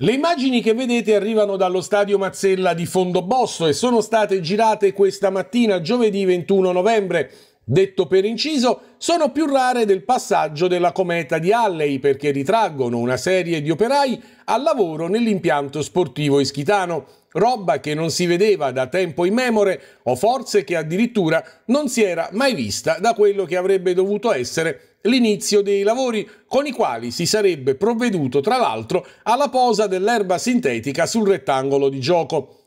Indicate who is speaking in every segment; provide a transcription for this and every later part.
Speaker 1: Le immagini che vedete arrivano dallo stadio Mazzella di Fondobosto e sono state girate questa mattina, giovedì 21 novembre. Detto per inciso, sono più rare del passaggio della cometa di Halley perché ritraggono una serie di operai al lavoro nell'impianto sportivo ischitano, roba che non si vedeva da tempo immemore o forse che addirittura non si era mai vista da quello che avrebbe dovuto essere l'inizio dei lavori con i quali si sarebbe provveduto tra l'altro alla posa dell'erba sintetica sul rettangolo di gioco.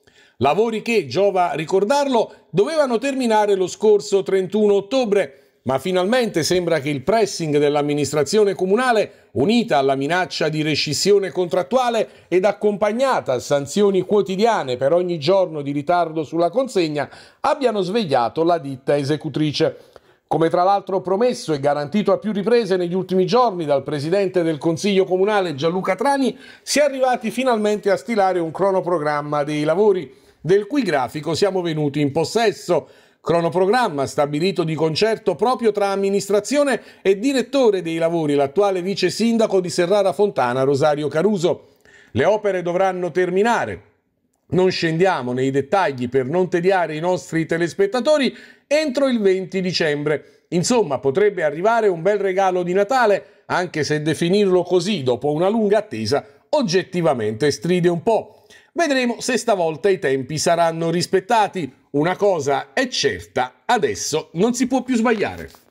Speaker 1: Lavori che, giova ricordarlo, dovevano terminare lo scorso 31 ottobre, ma finalmente sembra che il pressing dell'amministrazione comunale, unita alla minaccia di rescissione contrattuale ed accompagnata a sanzioni quotidiane per ogni giorno di ritardo sulla consegna, abbiano svegliato la ditta esecutrice. Come tra l'altro promesso e garantito a più riprese negli ultimi giorni dal presidente del Consiglio Comunale Gianluca Trani, si è arrivati finalmente a stilare un cronoprogramma dei lavori del cui grafico siamo venuti in possesso. Cronoprogramma stabilito di concerto proprio tra amministrazione e direttore dei lavori, l'attuale vice sindaco di Serrara Fontana, Rosario Caruso. Le opere dovranno terminare. Non scendiamo nei dettagli per non tediare i nostri telespettatori entro il 20 dicembre. Insomma, potrebbe arrivare un bel regalo di Natale, anche se definirlo così dopo una lunga attesa oggettivamente stride un po'. Vedremo se stavolta i tempi saranno rispettati. Una cosa è certa, adesso non si può più sbagliare.